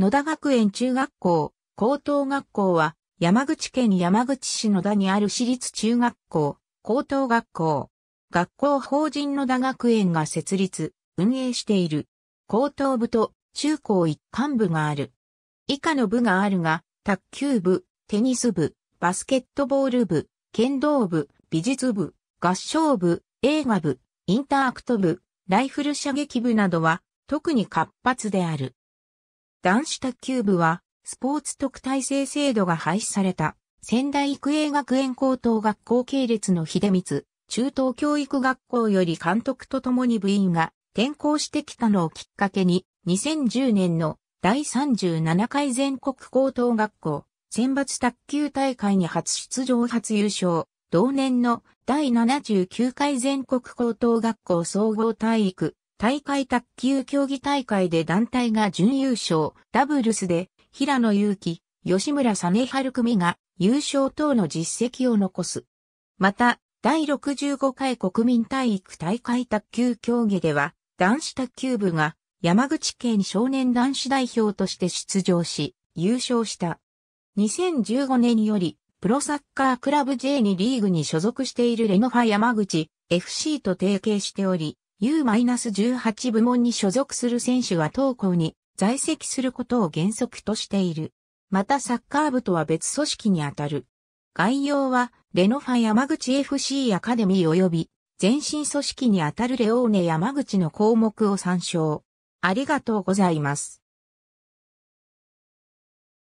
野田学園中学校、高等学校は、山口県山口市野田にある私立中学校、高等学校。学校法人野田学園が設立、運営している。高等部と中高一貫部がある。以下の部があるが、卓球部、テニス部、バスケットボール部、剣道部、美術部、合唱部、映画部、インターアクト部、ライフル射撃部などは特に活発である。男子卓球部は、スポーツ特待生制度が廃止された、仙台育英学園高等学校系列の秀光、中等教育学校より監督と共に部員が転校してきたのをきっかけに、2010年の第37回全国高等学校選抜卓球大会に初出場初優勝、同年の第79回全国高等学校総合体育大会卓球競技大会で団体が準優勝、ダブルスで平野祐希、吉村実春組が優勝等の実績を残す。また、第65回国民体育大会卓球競技では、男子卓球部が山口県少年男子代表として出場し、優勝した。2015年より、プロサッカークラブ J2 リーグに所属しているレノファ山口 FC と提携しており、U-18 部門に所属する選手は当校に在籍することを原則としている。またサッカー部とは別組織にあたる。概要は、レノファ山口 FC アカデミー及び、前身組織にあたるレオーネ山口の項目を参照。ありがとうございます。